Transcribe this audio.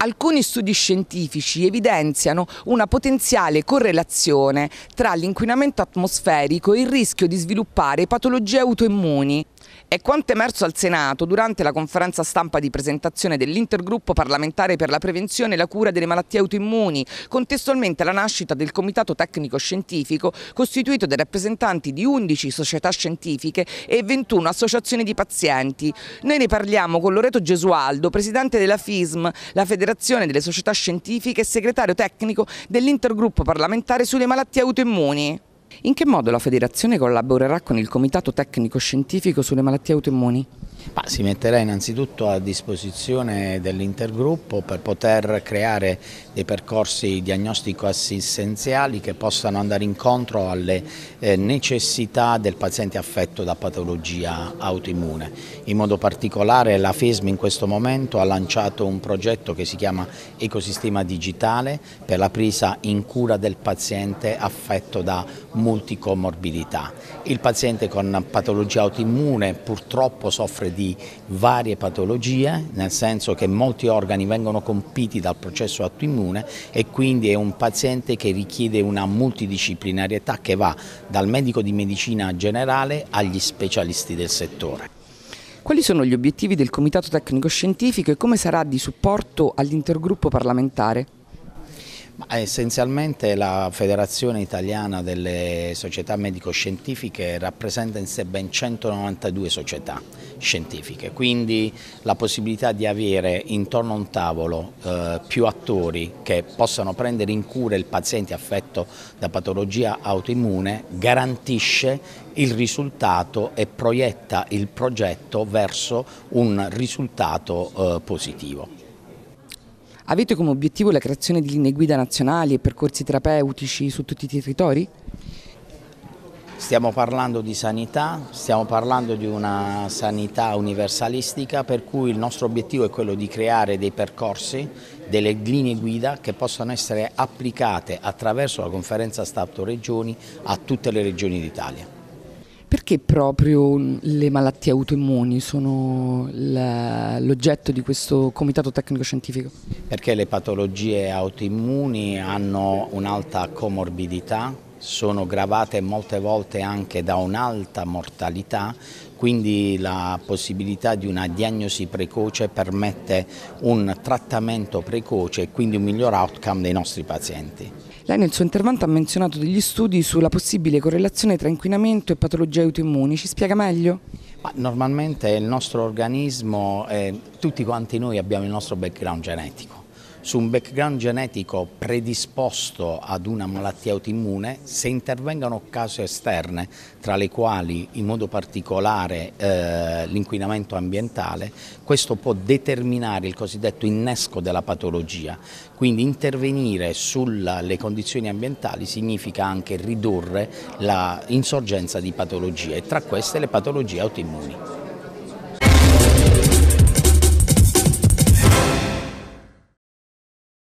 alcuni studi scientifici evidenziano una potenziale correlazione tra l'inquinamento atmosferico e il rischio di sviluppare patologie autoimmuni. È quanto emerso al Senato durante la conferenza stampa di presentazione dell'intergruppo parlamentare per la prevenzione e la cura delle malattie autoimmuni, contestualmente alla nascita del Comitato Tecnico Scientifico, costituito dai rappresentanti di 11 società scientifiche e 21 associazioni di pazienti. Noi ne parliamo con Loreto Gesualdo, presidente della FISM, la Federazione Federazione delle Società Scientifiche e segretario tecnico dell'intergruppo parlamentare sulle malattie autoimmuni. In che modo la Federazione collaborerà con il Comitato Tecnico Scientifico sulle malattie autoimmuni? Ma si metterà innanzitutto a disposizione dell'intergruppo per poter creare dei percorsi diagnostico-assistenziali che possano andare incontro alle eh, necessità del paziente affetto da patologia autoimmune. In modo particolare la FESM in questo momento ha lanciato un progetto che si chiama Ecosistema Digitale per la presa in cura del paziente affetto da multicomorbidità. Il paziente con patologia autoimmune purtroppo soffre soffre di varie patologie, nel senso che molti organi vengono compiti dal processo autoimmune e quindi è un paziente che richiede una multidisciplinarietà che va dal medico di medicina generale agli specialisti del settore. Quali sono gli obiettivi del Comitato Tecnico Scientifico e come sarà di supporto all'intergruppo parlamentare? Essenzialmente la Federazione Italiana delle Società Medico-Scientifiche rappresenta in sé ben 192 società scientifiche, quindi la possibilità di avere intorno a un tavolo eh, più attori che possano prendere in cura il paziente affetto da patologia autoimmune garantisce il risultato e proietta il progetto verso un risultato eh, positivo. Avete come obiettivo la creazione di linee guida nazionali e percorsi terapeutici su tutti i territori? Stiamo parlando di sanità, stiamo parlando di una sanità universalistica per cui il nostro obiettivo è quello di creare dei percorsi, delle linee guida che possano essere applicate attraverso la conferenza Stato-Regioni a tutte le regioni d'Italia. Perché proprio le malattie autoimmuni sono l'oggetto di questo comitato tecnico scientifico? Perché le patologie autoimmuni hanno un'alta comorbidità, sono gravate molte volte anche da un'alta mortalità, quindi la possibilità di una diagnosi precoce permette un trattamento precoce e quindi un miglior outcome dei nostri pazienti. Lei nel suo intervento ha menzionato degli studi sulla possibile correlazione tra inquinamento e patologie autoimmuni. Ci spiega meglio? Ma normalmente il nostro organismo, eh, tutti quanti noi abbiamo il nostro background genetico su un background genetico predisposto ad una malattia autoimmune se intervengano cause esterne, tra le quali in modo particolare eh, l'inquinamento ambientale, questo può determinare il cosiddetto innesco della patologia. Quindi intervenire sulle condizioni ambientali significa anche ridurre l'insorgenza di patologie, e tra queste le patologie autoimmuni.